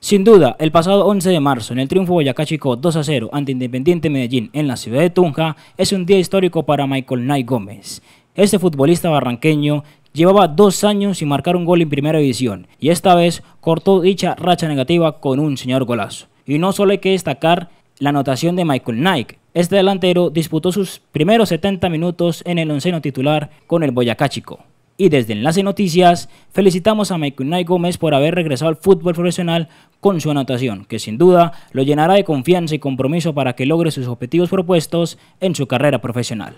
Sin duda, el pasado 11 de marzo, en el triunfo Boyacá Chico 2 a 0 ante Independiente Medellín en la ciudad de Tunja, es un día histórico para Michael Knight Gómez. Este futbolista barranqueño llevaba dos años sin marcar un gol en primera división y esta vez cortó dicha racha negativa con un señor golazo. Y no solo hay que destacar la anotación de Michael Knight, este delantero disputó sus primeros 70 minutos en el onceno titular con el Boyacá Chico. Y desde Enlace Noticias, felicitamos a Maikunai Gómez por haber regresado al fútbol profesional con su anotación, que sin duda lo llenará de confianza y compromiso para que logre sus objetivos propuestos en su carrera profesional.